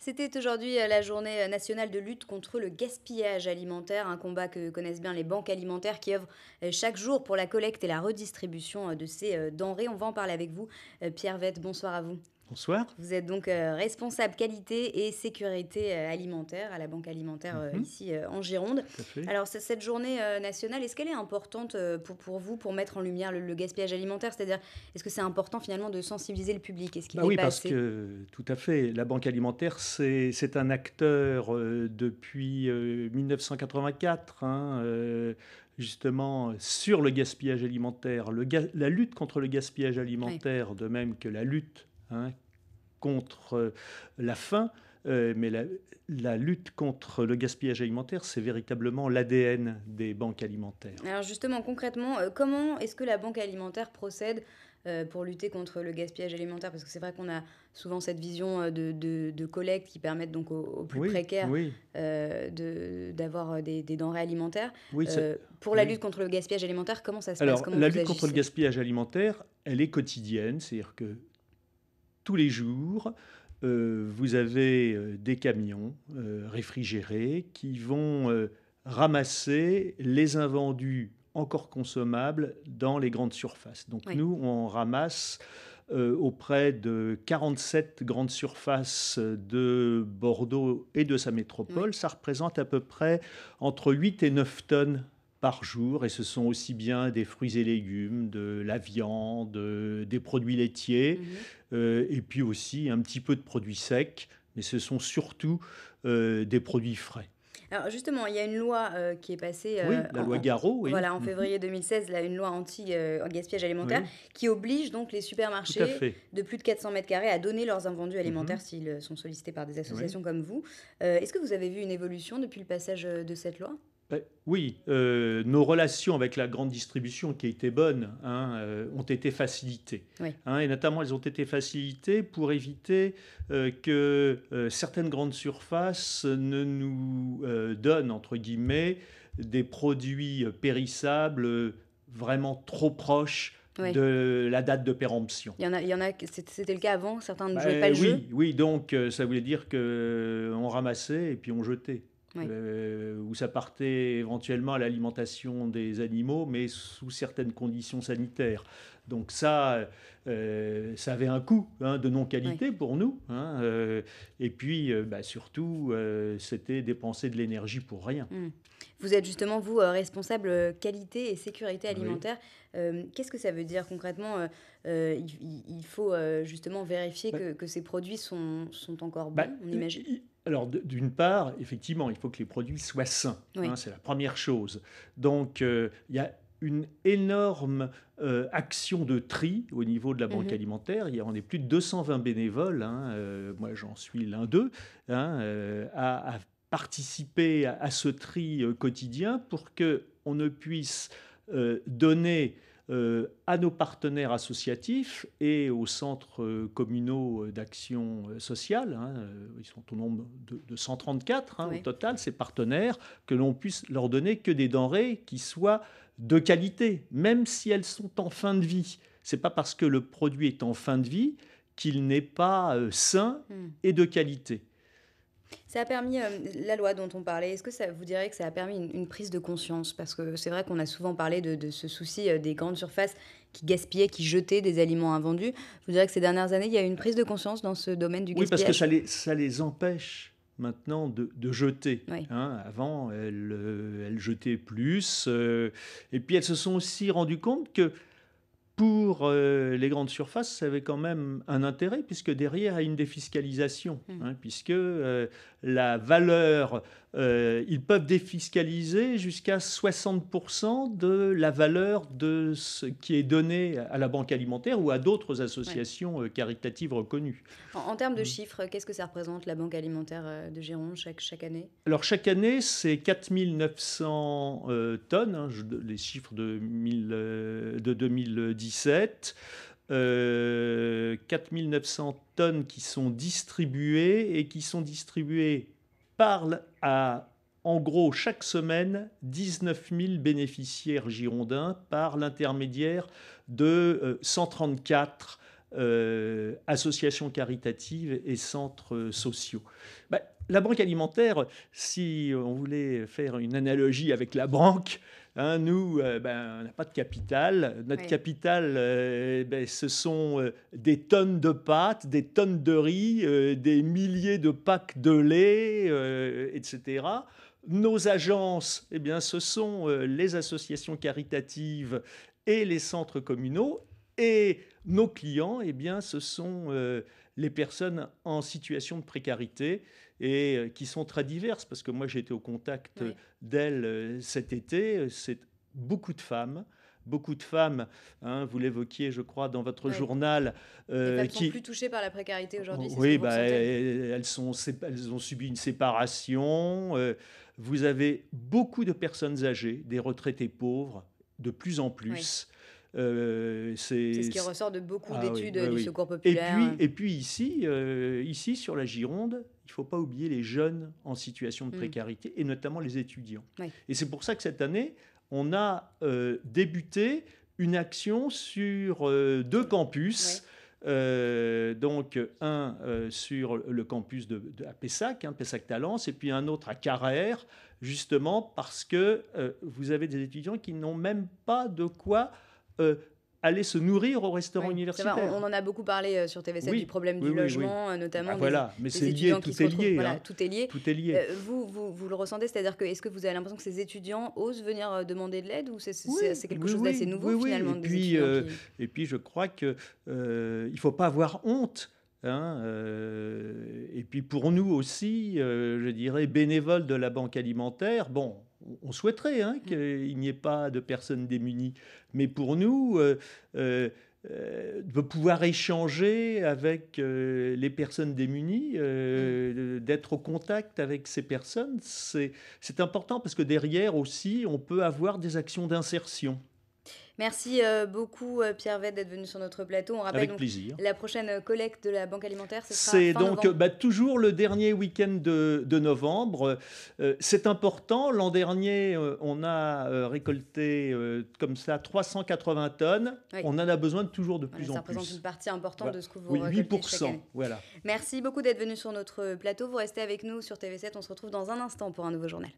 C'était aujourd'hui euh, la journée euh, nationale de lutte contre le gaspillage alimentaire, un combat que connaissent bien les banques alimentaires qui œuvrent euh, chaque jour pour la collecte et la redistribution de ces denrées. On va en parler avec vous. Pierre Vette, bonsoir à vous. Bonsoir. Vous êtes donc euh, responsable qualité et sécurité euh, alimentaire à la Banque alimentaire euh, mhm. ici en Gironde. Alors cette journée nationale, est-ce qu'elle est importante pour, vous pour mettre en lumière le, gaspillage alimentaire C'est-à-dire, est-ce que c'est important finalement de sensibiliser le public bah est -ce Oui, parce que tout à fait. La Banque alimentaire, c'est un acteur depuis 1984. Hein, justement sur le gaspillage alimentaire, la lutte contre le gaspillage alimentaire, de même que la lutte Hein, contre euh, la faim, euh, mais la, lutte contre le gaspillage alimentaire, c'est véritablement l'ADN des banques alimentaires. Alors justement, concrètement, euh, comment est-ce que la banque alimentaire procède pour lutter contre le gaspillage alimentaire Parce que c'est vrai qu'on a souvent cette vision de, collecte qui permettent donc aux, plus précaires De, d'avoir des, denrées alimentaires. pour la lutte contre le gaspillage alimentaire, comment ça se passe La lutte contre le gaspillage alimentaire, elle est quotidienne, c'est-à-dire que tous les jours, euh, vous avez euh, des camions euh, réfrigérés qui vont ramasser les invendus encore consommables dans les grandes surfaces. Donc nous, on ramasse auprès de 47 grandes surfaces de Bordeaux et de sa métropole. Ça représente à peu près entre 8 et 9 tonnes par jour et ce sont aussi bien des fruits et légumes, de la viande, euh, des produits laitiers mhm. euh, et puis aussi un petit peu de produits secs, mais ce sont surtout euh, des produits frais. Alors justement, il y a une loi qui est passée. la loi Garot. Voilà, en mhm. février 2016, là, une loi anti-gaspillage alimentaire qui oblige donc les supermarchés de plus de 400 mètres carrés à donner leurs invendus alimentaires mhm. s'ils sont sollicités par des associations comme vous. Est-ce que vous avez vu une évolution depuis le passage de cette loi euh, oui, euh, nos relations avec la grande distribution, qui a été bonne, ont été facilitées. Hein, et notamment, elles ont été facilitées pour éviter euh, que certaines grandes surfaces ne nous donnent, entre guillemets, des produits périssables vraiment trop proches de la date de péremption. Il y en a, il y en a c'était le cas avant, certains ne bah, jouaient pas le jeu. Oui, donc ça voulait dire qu'on ramassait et puis on jetait. Euh, où ça partait éventuellement à l'alimentation des animaux, mais sous certaines conditions sanitaires. Donc ça, euh, ça avait un coût hein, de non-qualité pour nous. Hein, euh, et puis, bah, surtout, c'était dépenser de l'énergie pour rien. Mmh. Vous êtes justement, vous, responsable qualité et sécurité alimentaire. Qu'est-ce que ça veut dire concrètement il, faut justement vérifier bah que, ces produits sont, encore bah, bons, on imagine alors, d'une part, effectivement, il faut que les produits soient sains. Hein, c'est la première chose. Donc, euh, il y a une énorme euh, action de tri au niveau de la Banque mhm. alimentaire. Il y a, on est plus de 220 bénévoles, hein, euh, moi j'en suis l'un d'eux, hein, à, participer à, à ce tri quotidien pour que on ne puisse donner euh, à nos partenaires associatifs et aux centres euh, communaux d'action euh, sociale. Hein, ils sont au nombre de, 134 hein, au total, ces partenaires, que l'on puisse leur donner que des denrées qui soient de qualité, même si elles sont en fin de vie. C'est pas parce que le produit est en fin de vie qu'il n'est pas sain hmm. et de qualité. Ça a permis, euh, la loi dont on parlait, est-ce que ça, vous dirait que ça a permis une, prise de conscience Parce que c'est vrai qu'on a souvent parlé de, ce souci euh, des grandes surfaces qui gaspillaient, qui jetaient des aliments invendus. vous dirais que ces dernières années, il y a eu une prise de conscience dans ce domaine du gaspillage. Oui, parce que ça les, empêche maintenant de, jeter. Hein. avant, euh, elles, jetaient plus. et puis elles se sont aussi rendues compte que pour euh, les grandes surfaces, ça avait quand même un intérêt, puisque derrière, il y a une défiscalisation, mmh. hein, puisque euh, la valeur euh, ils peuvent défiscaliser jusqu'à 60% de la valeur de ce qui est donné à la banque alimentaire ou à d'autres associations euh, caritatives reconnues. En, termes de mmh. chiffres, qu'est-ce que ça représente la banque alimentaire euh, de Gironde chaque, année Alors chaque année, c'est 4900 900 tonnes, hein, les chiffres de, de 2017. 4 4900 tonnes qui sont distribuées et qui sont distribuées parle à en gros chaque semaine 19 000 bénéficiaires girondins par l'intermédiaire de 134 euh, euh, associations caritatives et centres euh, sociaux. Bah, la banque alimentaire, si on voulait faire une analogie avec la banque, Hein, nous, euh, ben, on n'a pas de capital. Notre capital, euh, ben, ce sont euh, des tonnes de pâtes, des tonnes de riz, des milliers de packs de lait, etc. Nos agences, eh bien, ce sont les associations caritatives et les centres communaux. Et nos clients, eh bien, ce sont les personnes en situation de précarité et euh, qui sont très diverses, parce que moi j'ai été au contact d'elles euh, cet été, c'est beaucoup de femmes beaucoup de femmes, hein, vous l'évoquiez, je crois, dans votre journal. Euh, qui sont plus touchées par la précarité aujourd'hui. Oui, bah, elles, sont, elles ont subi une séparation. vous avez beaucoup de personnes âgées, des retraités pauvres, de plus en plus. Euh, c'est ce qui ressort de beaucoup ah d'études du secours populaire. Et puis, ici, euh, ici, sur la Gironde, il ne faut pas oublier les jeunes en situation de mm. précarité, et notamment les étudiants. Et c'est pour ça que cette année, on a euh, débuté une action sur deux campus. donc un sur le campus de, de à Pessac, hein, Pessac Talence, et puis un autre à Carrère, justement parce que vous avez des étudiants qui n'ont même pas de quoi euh, aller se nourrir au restaurant universitaire. on, en a beaucoup parlé euh, sur TV7 du problème du logement, euh, notamment. Ah, voilà, mais c'est lié, hein. tout est lié, tout est lié. Tout est lié. vous, vous, vous, le ressentez, c'est-à-dire que est-ce que vous avez l'impression que ces étudiants osent venir demander de l'aide ou c'est quelque chose d'assez nouveau finalement et puis, et puis je crois qu'il ne faut pas avoir honte. Hein, et puis pour nous aussi, je dirais bénévoles de la banque alimentaire, bon, on souhaiterait hein, mm. qu'il n'y ait pas de personnes démunies. Mais pour nous, euh, euh, de pouvoir échanger avec euh, les personnes démunies, mm. d'être au contact avec ces personnes, c'est important parce que derrière aussi, on peut avoir des actions d'insertion. Merci euh, beaucoup euh, Pierre Vette, d'être venu sur notre plateau. On rappelle Avec plaisir. la prochaine euh, collecte de la Banque alimentaire. C'est donc bah, toujours le dernier week-end de, novembre. c'est important. L'an dernier, on a récolté comme ça 380 tonnes. On en a besoin de toujours de plus en plus. Ça représente une partie importante de ce que vous oui, 8%. Chaque année. Voilà. Merci beaucoup d'être venu sur notre plateau. Vous restez avec nous sur TV7. On se retrouve dans un instant pour un nouveau journal.